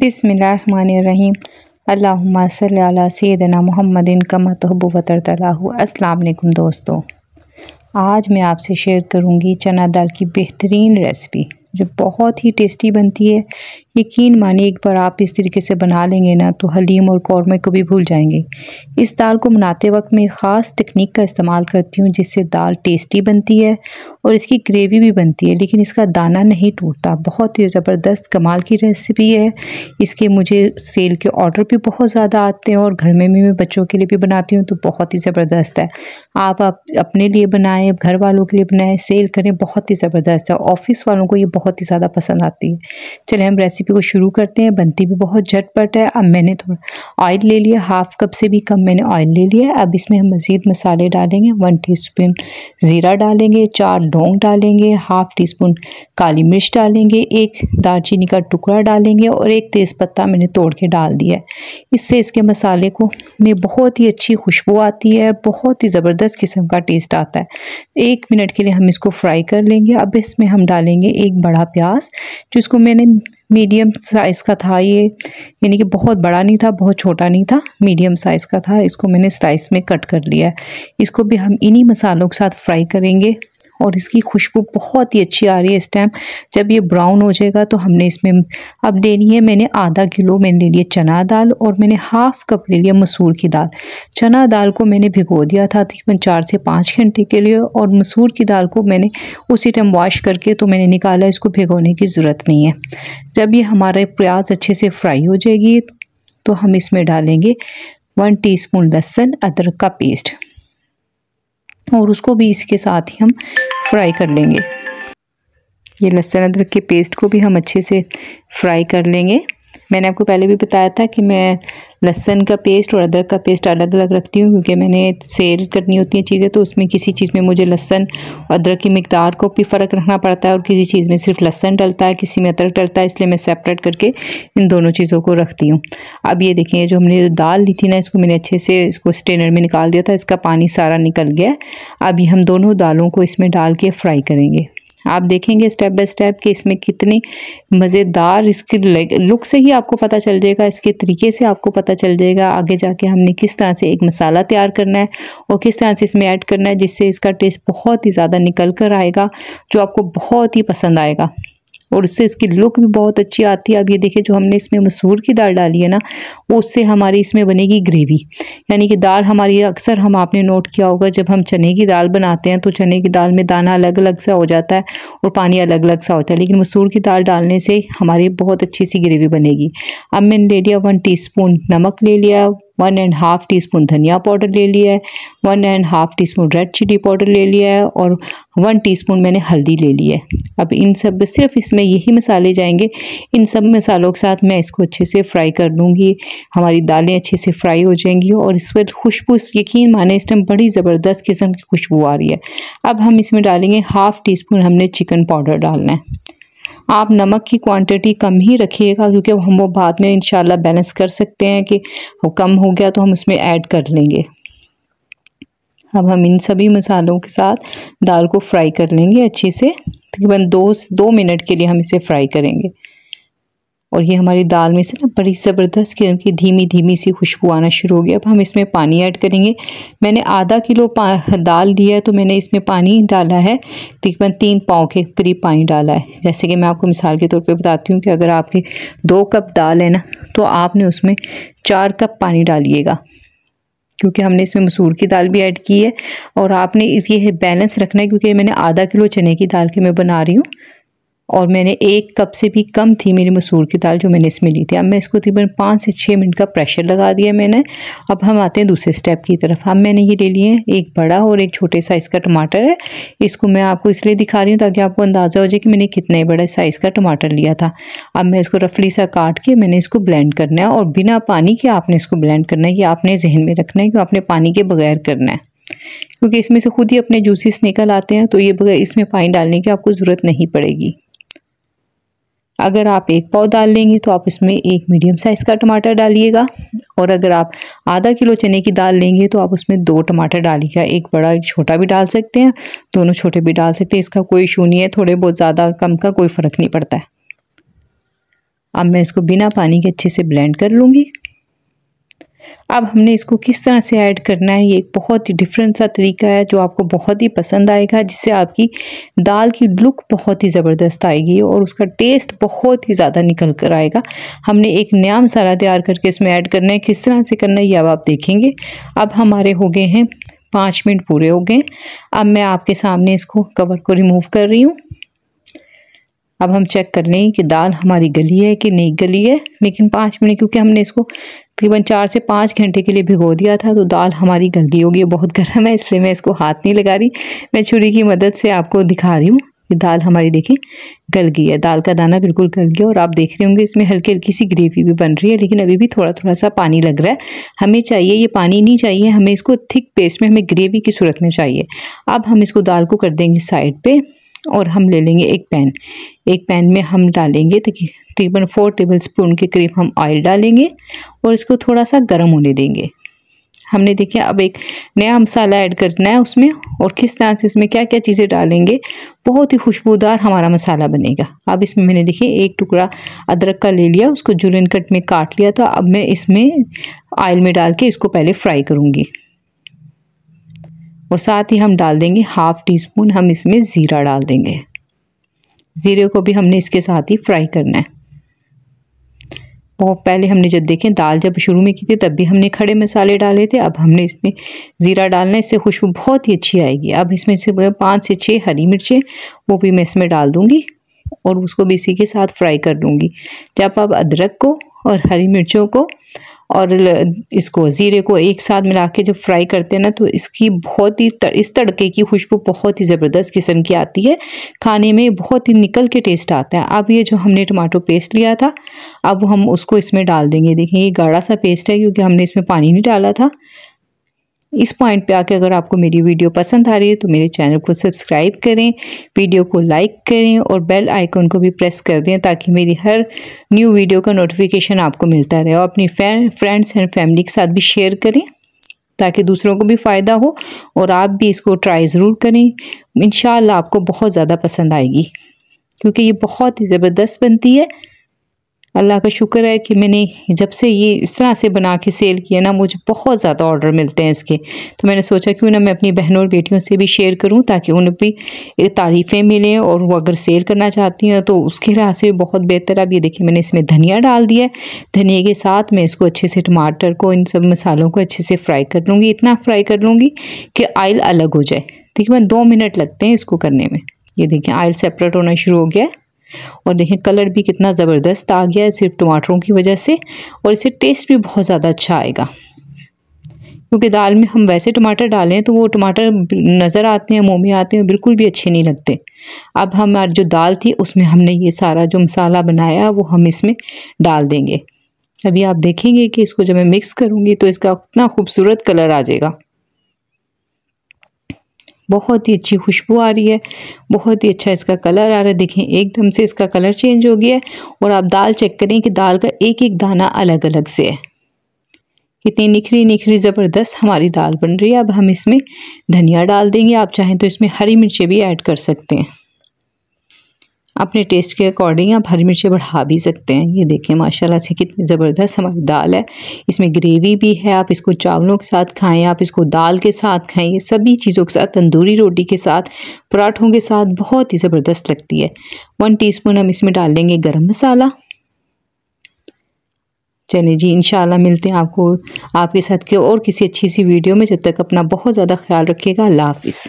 बिसमीम अल्लाहुम्मा सल्ला सैदना मोहम्मदिन कम अस्सलाम वालेकुम दोस्तों आज मैं आपसे शेयर करूंगी चना दाल की बेहतरीन रेसिपी जो बहुत ही टेस्टी बनती है यकीन मानिए एक बार आप इस तरीके से बना लेंगे ना तो हलीम और कौरमे को भी भूल जाएंगे इस दाल को बनाते वक्त मैं ख़ास टेक्निक का इस्तेमाल करती हूँ जिससे दाल टेस्टी बनती है और इसकी ग्रेवी भी बनती है लेकिन इसका दाना नहीं टूटता बहुत ही ज़बरदस्त कमाल की रेसिपी है इसके मुझे सेल के ऑर्डर भी बहुत ज़्यादा आते हैं और घर में भी मैं बच्चों के लिए भी बनाती हूँ तो बहुत ही ज़बरदस्त है आप, अपने लिए बनाएँ घर वालों के लिए बनाएँ सेल करें बहुत ही ज़बरदस्त है ऑफ़िस वालों को ये बहुत ही ज़्यादा पसंद आती है चले हम रेसिपी रेसिपी को शुरू करते हैं बनती भी बहुत झटपट है अब मैंने थोड़ा ऑयल ले लिया हाफ़ कप से भी कम मैंने ऑयल ले लिया है अब इसमें हम मज़ीद मसाले डालेंगे वन टीस्पून ज़ीरा डालेंगे चार लौंग डालेंगे हाफ़ टी स्पून काली मिर्च डालेंगे एक दालचीनी का टुकड़ा डालेंगे और एक तेज़पत्ता मैंने तोड़ के डाल दिया है इससे इसके मसाले को में बहुत ही अच्छी खुशबू आती है बहुत ही ज़बरदस्त किस्म का टेस्ट आता है एक मिनट के लिए हम इसको फ्राई कर लेंगे अब इसमें हम डालेंगे एक बड़ा प्याज जिसको मैंने मीडियम साइज़ का था ये यानी कि बहुत बड़ा नहीं था बहुत छोटा नहीं था मीडियम साइज़ का था इसको मैंने स्लाइस में कट कर लिया है इसको भी हम इन्हीं मसालों के साथ फ्राई करेंगे और इसकी खुशबू बहुत ही अच्छी आ रही है इस टाइम जब ये ब्राउन हो जाएगा तो हमने इसमें अब देनी है मैंने आधा किलो मैंने ले लिया चना दाल और मैंने हाफ़ कप ले लिया मसूर की दाल चना दाल को मैंने भिगो दिया था तकरीबन चार से पाँच घंटे के लिए और मसूर की दाल को मैंने उसी टाइम वॉश करके तो मैंने निकाला इसको भिगोने की ज़रूरत नहीं है जब ये हमारे प्याज अच्छे से फ्राई हो जाएगी तो हम इसमें डालेंगे वन टी स्पून लहसुन अदरक का पेस्ट और उसको भी इसके साथ ही हम फ्राई कर लेंगे ये लहसुन अदरक के पेस्ट को भी हम अच्छे से फ्राई कर लेंगे मैंने आपको पहले भी बताया था कि मैं लहसन का पेस्ट और अदरक का पेस्ट अलग अलग रखती हूँ क्योंकि मैंने सेल करनी होती हैं चीज़ें तो उसमें किसी चीज़ में मुझे लहसन और अदरक की मकदार को भी फ़र्क रखना पड़ता है और किसी चीज़ में सिर्फ लहसन डलता है किसी में अदरक डलता है इसलिए मैं सेपरेट करके इन दोनों चीज़ों को रखती हूँ अब ये देखें जो हमने जो दाल ली थी ना इसको मैंने अच्छे से इसको स्टेनर में निकाल दिया था इसका पानी सारा निकल गया अभी हम दोनों दालों को इसमें डाल के फ्राई करेंगे आप देखेंगे स्टेप बाय स्टेप कि इसमें कितनी मज़ेदार इसकी लुक से ही आपको पता चल जाएगा इसके तरीके से आपको पता चल जाएगा आगे जाके हमने किस तरह से एक मसाला तैयार करना है और किस तरह से इसमें ऐड करना है जिससे इसका टेस्ट बहुत ही ज़्यादा निकल कर आएगा जो आपको बहुत ही पसंद आएगा और उससे इसकी लुक भी बहुत अच्छी आती है आप ये देखें जो हमने इसमें मसूर की दाल डाली है ना उससे हमारी इसमें बनेगी ग्रेवी यानी कि दाल हमारी अक्सर हम आपने नोट किया होगा जब हम चने की दाल बनाते हैं तो चने की दाल में दाना अलग अलग सा हो जाता है और पानी अलग अलग सा होता है लेकिन मसूर की दाल डालने से हमारी बहुत अच्छी सी ग्रेवी बनेगी अब मैंने ले लिया वन टी नमक ले लिया one and half teaspoon धनिया पाउडर ले लिया है one and half teaspoon red chilli powder ले लिया है और वन टी स्पून मैंने हल्दी ले ली है अब इन सब सिर्फ इसमें यही मसाले जाएंगे इन सब मसालों के साथ मैं इसको अच्छे से फ्राई कर लूँगी हमारी दालें अच्छे से फ्राई हो जाएंगी और इस पर खुशबू यकीन माने इस टाइम बड़ी ज़बरदस्त किस्म की खुशबू आ रही है अब हम इसमें डालेंगे हाफ़ टी स्पून हमने चिकन पाउडर डालना है आप नमक की क्वांटिटी कम ही रखिएगा क्योंकि हम वो बाद में इंशाल्लाह बैलेंस कर सकते हैं कि कम हो गया तो हम उसमें ऐड कर लेंगे अब हम इन सभी मसालों के साथ दाल को फ्राई कर लेंगे अच्छे से तकरीबन दो दो मिनट के लिए हम इसे फ्राई करेंगे और ये हमारी दाल में से ना बड़ी ज़बरदस्त किस्म की धीमी धीमी सी खुशबू आना शुरू हो गया अब हम इसमें पानी ऐड करेंगे मैंने आधा किलो दाल लिया है तो मैंने इसमें पानी डाला है तकरीबन तीन पाँव के करीब पानी डाला है जैसे कि मैं आपको मिसाल के तौर पर बताती हूँ कि अगर आपके दो कप दाल है ना तो आपने उसमें चार कप पानी डालिएगा क्योंकि हमने इसमें मसूर की दाल भी ऐड की है और आपने इस ये बैलेंस रखना है क्योंकि मैंने आधा किलो चने की दाल के मैं बना रही हूँ और मैंने एक कप से भी कम थी मेरी मसूर की दाल जो मैंने इसमें ली थी अब मैं इसको तकरीबन पाँच से छः मिनट का प्रेशर लगा दिया मैंने अब हम आते हैं दूसरे स्टेप की तरफ अब मैंने ये ले लिए हैं एक बड़ा और एक छोटे साइज़ का टमाटर है इसको मैं आपको इसलिए दिखा रही हूँ ताकि आपको अंदाज़ा हो जाए कि मैंने कितने बड़े साइज़ का टमाटर लिया था अब मैं इसको रफली सा काट के मैंने इसको ब्लेंड करना है और बिना पानी के आपने इसको ब्लेंड करना है ये आपने जहन में रखना है कि आपने पानी के बगैर करना है क्योंकि इसमें से खुद ही अपने जूसेस निकल आते हैं तो ये बगैर इसमें पानी डालने की आपको ज़रूरत नहीं पड़ेगी अगर आप एक पाव दाल लेंगे तो आप इसमें एक मीडियम साइज़ का टमाटर डालिएगा और अगर आप आधा किलो चने की दाल लेंगे तो आप उसमें दो टमाटर डालिएगा एक बड़ा एक छोटा भी डाल सकते हैं दोनों छोटे भी डाल सकते हैं इसका कोई इशू नहीं है थोड़े बहुत ज़्यादा कम का कोई फ़र्क नहीं पड़ता है अब मैं इसको बिना पानी के अच्छे से ब्लेंड कर लूँगी अब हमने इसको किस तरह से ऐड करना है ये एक बहुत ही डिफरेंट सा तरीका है जो आपको बहुत ही पसंद आएगा जिससे आपकी दाल की लुक बहुत ही ज़बरदस्त आएगी और उसका टेस्ट बहुत ही ज़्यादा निकल कर आएगा हमने एक नया मसाला तैयार करके इसमें ऐड करना है किस तरह से करना है ये अब आप देखेंगे अब हमारे हो गए हैं पाँच मिनट पूरे हो गए अब मैं आपके सामने इसको कवर को रिमूव कर रही हूँ अब हम चेक कर लें कि दाल हमारी गली है कि नहीं गली है लेकिन पाँच मिनट क्योंकि हमने इसको तकरीबन चार से पाँच घंटे के लिए भिगो दिया था तो दाल हमारी गल गई होगी बहुत गर्म है इसलिए मैं इसको हाथ नहीं लगा रही मैं छुरी की मदद से आपको दिखा रही हूँ ये दाल हमारी देखिए गल गई है दाल का दाना बिल्कुल गल गया और आप देख रहे होंगे इसमें हल्की हल्की सी ग्रेवी भी बन रही है लेकिन अभी भी थोड़ा थोड़ा सा पानी लग रहा है हमें चाहिए ये पानी नहीं चाहिए हमें इसको थिक पेस्ट में हमें ग्रेवी की सूरत में चाहिए अब हम इसको दाल को कर देंगे साइड पर और हम ले लेंगे एक पैन एक पैन में हम डालेंगे तकरीबन फोर टेबल स्पून के करीब हम ऑयल डालेंगे और इसको थोड़ा सा गर्म होने देंगे हमने देखिए अब एक नया मसाला ऐड करना है उसमें और किस तरह से इसमें क्या क्या चीज़ें डालेंगे बहुत ही खुशबूदार हमारा मसाला बनेगा अब इसमें मैंने देखिए एक टुकड़ा अदरक का ले लिया उसको जुलन कट में काट लिया तो अब मैं इसमें ऑयल में डाल के इसको पहले फ्राई करूँगी और साथ ही हम डाल देंगे हाफ़ टी स्पून हम इसमें ज़ीरा डाल देंगे ज़ीरे को भी हमने इसके साथ ही फ्राई करना है और पहले हमने जब देखें दाल जब शुरू में की थी तब भी हमने खड़े मसाले डाले थे अब हमने इसमें ज़ीरा डालना है इससे खुशबू बहुत ही अच्छी आएगी अब इसमें से पाँच से छः हरी मिर्चें वो भी मैं इसमें डाल दूँगी और उसको भी इसी के साथ फ्राई कर दूँगी जब आप अदरक को और हरी मिर्चों को और इसको ज़ीरे को एक साथ मिला के जब फ्राई करते हैं ना तो इसकी बहुत ही तर, इस तड़के की खुशबू बहुत ही ज़बरदस्त किस्म की आती है खाने में बहुत ही निकल के टेस्ट आता है अब ये जो हमने टमाटो पेस्ट लिया था अब हम उसको इसमें डाल देंगे देखें ये गाढ़ा सा पेस्ट है क्योंकि हमने इसमें पानी नहीं डाला था इस पॉइंट पे आके अगर आपको मेरी वीडियो पसंद आ रही है तो मेरे चैनल को सब्सक्राइब करें वीडियो को लाइक करें और बेल आइकन को भी प्रेस कर दें ताकि मेरी हर न्यू वीडियो का नोटिफिकेशन आपको मिलता रहे और अपनी फ्रेंड्स एंड फैमिली के साथ भी शेयर करें ताकि दूसरों को भी फ़ायदा हो और आप भी इसको ट्राई ज़रूर करें इन आपको बहुत ज़्यादा पसंद आएगी क्योंकि ये बहुत ही ज़बरदस्त बनती है अल्लाह का शुक्र है कि मैंने जब से ये इस तरह से बना के सेल किया ना मुझे बहुत ज़्यादा ऑर्डर मिलते हैं इसके तो मैंने सोचा क्यों ना मैं अपनी बहनों और बेटियों से भी शेयर करूँ ताकि उन्हें भी तारीफ़ें मिलें और वो अगर सेल करना चाहती हैं तो उसके लिहाज से बहुत बेहतर अब ये देखिए मैंने इसमें धनिया डाल दिया धनिए के साथ मैं इसको अच्छे से टमाटर को इन सब मसालों को अच्छे से फ्राई कर लूँगी इतना फ्राई कर लूँगी कि आयल अलग हो जाए देखिए मैं दो मिनट लगते हैं इसको करने में ये देखिए आयल सेपरेट होना शुरू हो गया है और देखें कलर भी कितना ज़बरदस्त आ गया है सिर्फ टमाटरों की वजह से और इसे टेस्ट भी बहुत ज़्यादा अच्छा आएगा क्योंकि दाल में हम वैसे टमाटर डालें तो वो टमाटर नज़र आते हैं मुँह में आते हैं बिल्कुल भी अच्छे नहीं लगते अब हमारी जो दाल थी उसमें हमने ये सारा जो मसाला बनाया वो हम इसमें डाल देंगे अभी आप देखेंगे कि इसको जब मैं मिक्स करूँगी तो इसका इतना खूबसूरत कलर आ जाएगा बहुत ही अच्छी खुशबू आ रही है बहुत ही अच्छा इसका कलर आ रहा है देखें एकदम से इसका कलर चेंज हो गया है और आप दाल चेक करें कि दाल का एक एक दाना अलग अलग से है कितनी निखरी निखरी ज़बरदस्त हमारी दाल बन रही है अब हम इसमें धनिया डाल देंगे आप चाहें तो इसमें हरी मिर्चें भी ऐड कर सकते हैं अपने टेस्ट के अकॉर्डिंग आप हरी मिर्चें बढ़ा भी सकते हैं ये देखें माशाल्लाह से कितनी ज़बरदस्त हमारी दाल है इसमें ग्रेवी भी है आप इसको चावलों के साथ खाएं आप इसको दाल के साथ खाएं ये सभी चीज़ों के साथ तंदूरी रोटी के साथ पराठों के साथ बहुत ही ज़बरदस्त लगती है वन टी हम इसमें डाल देंगे गर्म मसाला चले जी इन मिलते हैं आपको आपके साथ के और किसी अच्छी सी वीडियो में जब तक अपना बहुत ज़्यादा ख्याल रखिएगा अल्लाह हाफिज़